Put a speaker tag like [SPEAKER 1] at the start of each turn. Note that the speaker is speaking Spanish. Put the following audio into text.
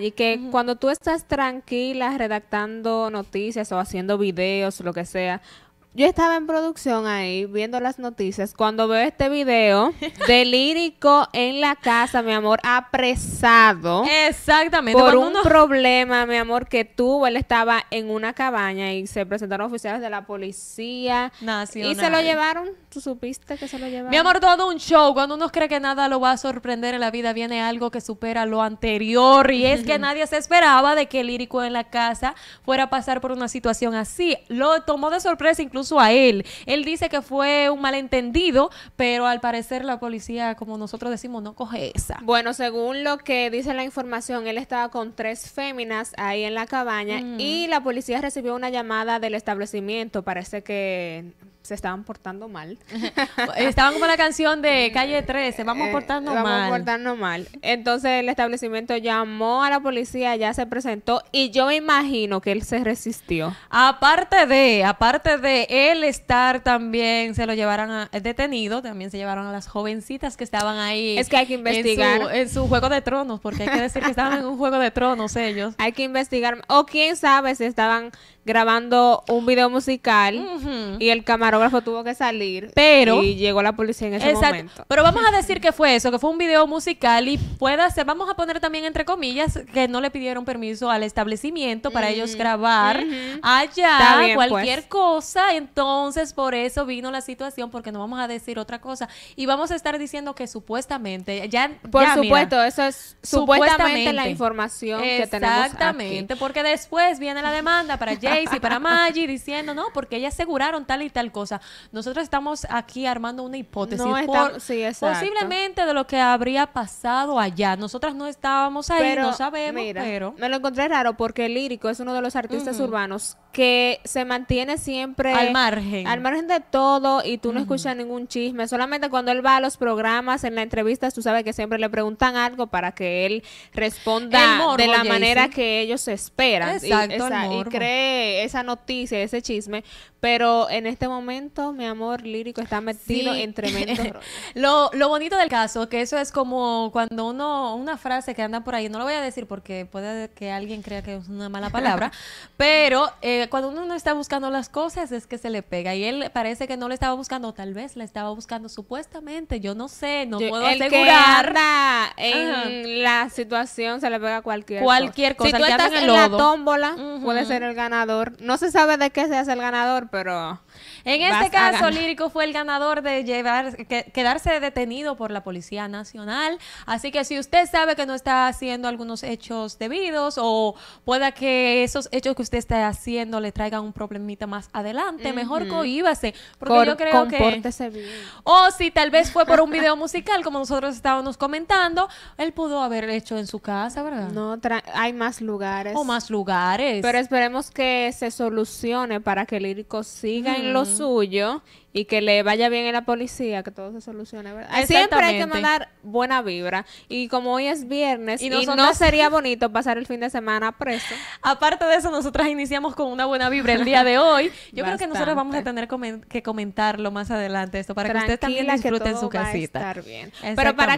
[SPEAKER 1] Y que cuando tú estás tranquila redactando noticias o haciendo videos, lo que sea, yo estaba en producción ahí viendo las noticias cuando veo este video de lírico en la casa, mi amor, apresado. Exactamente. Por un problema, mi amor, que tuvo. Él estaba en una cabaña y se presentaron oficiales de la policía. Nacional. Y se lo llevaron.
[SPEAKER 2] ¿Tú supiste que se lo llevaron? Mi amor, todo un show. Cuando uno cree que nada lo va a sorprender en la vida, viene algo que supera lo anterior. Y es que nadie se esperaba de que lírico en la casa fuera a pasar por una situación así. Lo tomó de sorpresa incluso a él. Él dice que fue un malentendido, pero al parecer la policía, como nosotros decimos, no coge esa. Bueno,
[SPEAKER 1] según lo que dice la información, él estaba con tres féminas ahí en la cabaña mm. y la policía recibió una llamada del establecimiento, parece que se estaban portando mal.
[SPEAKER 2] estaban como la canción de
[SPEAKER 1] Calle 13, eh, vamos eh, portando mal. Vamos portando mal. Entonces el establecimiento llamó a la policía, ya se presentó y yo me imagino que él se resistió. Aparte de,
[SPEAKER 2] aparte de él estar también, se lo llevaron a, detenido, también se llevaron a las jovencitas que estaban ahí. Es que hay que investigar. En su, juego de tronos, porque hay que decir que estaban en un juego de
[SPEAKER 1] tronos ellos. Hay que investigar. O quién sabe si estaban grabando un video musical y el camarón tuvo que salir. Pero. Y llegó la policía en ese momento.
[SPEAKER 2] Pero vamos a decir que fue eso, que fue un video musical y pueda ser. Vamos a poner también entre comillas que no le pidieron permiso al establecimiento para ellos grabar allá cualquier pues. cosa. Entonces, por eso vino la situación, porque no vamos a decir otra cosa. Y vamos a estar diciendo que supuestamente. ya Por supuesto, eso es supuestamente, la información que tenemos. Exactamente, porque después viene la demanda para Jayce y para Maggie diciendo, no, porque ellas aseguraron tal y tal cosa. O sea, Nosotros estamos aquí armando una hipótesis. posiblemente de lo que habría pasado allá. Nosotras no estábamos ahí, no sabemos, pero...
[SPEAKER 1] Me lo encontré raro porque el Lírico es uno de los artistas urbanos que se mantiene siempre al margen. Al margen de todo y tú no escuchas ningún chisme. Solamente cuando él va a los programas, en la entrevista, tú sabes que siempre le preguntan algo para que él responda de la manera que ellos esperan. Exacto, y, cree esa noticia, ese chisme.
[SPEAKER 2] Pero en este momento, mi amor lírico está metido en tremendo lo, lo bonito del caso, que eso es como cuando uno, una frase que anda por ahí, no lo voy a decir porque puede que alguien crea que es una mala palabra, pero... Eh, cuando uno no está buscando las cosas es que se le pega. Y él parece que no le estaba buscando, tal vez le estaba buscando supuestamente, yo no sé, no puedo el asegurar.
[SPEAKER 1] en
[SPEAKER 2] la situación se le pega cualquier, cosa. Si tú estás en, la tómbola, puede ser el
[SPEAKER 1] ganador. No se sabe de qué se hace el ganador,
[SPEAKER 2] pero... En este caso, Lírico fue el ganador de llevar, quedarse detenido por la Policía Nacional. Así que si usted sabe que no está haciendo algunos hechos debidos o pueda que esos hechos que usted está haciendo le traiga un problemita más adelante, mejor cohíbase. Porque yo creo que. O si tal vez fue por un video musical, como nosotros estábamos comentando, él pudo haber hecho en su casa, ¿verdad? No,
[SPEAKER 1] hay más lugares. O más lugares. Pero esperemos que se solucione para que el Lírico siga en lo suyo y que le vaya bien en la policía, que todo se solucione, ¿verdad? Siempre hay que mandar buena vibra. Y como hoy es viernes, y no, sería bonito pasar
[SPEAKER 2] el fin de semana preso. Aparte de eso, nosotras iniciamos con una buena vibra el día de hoy. Yo creo que nosotros vamos a tener que comentarlo más adelante esto para que ustedes también disfruten en su casita. Pero para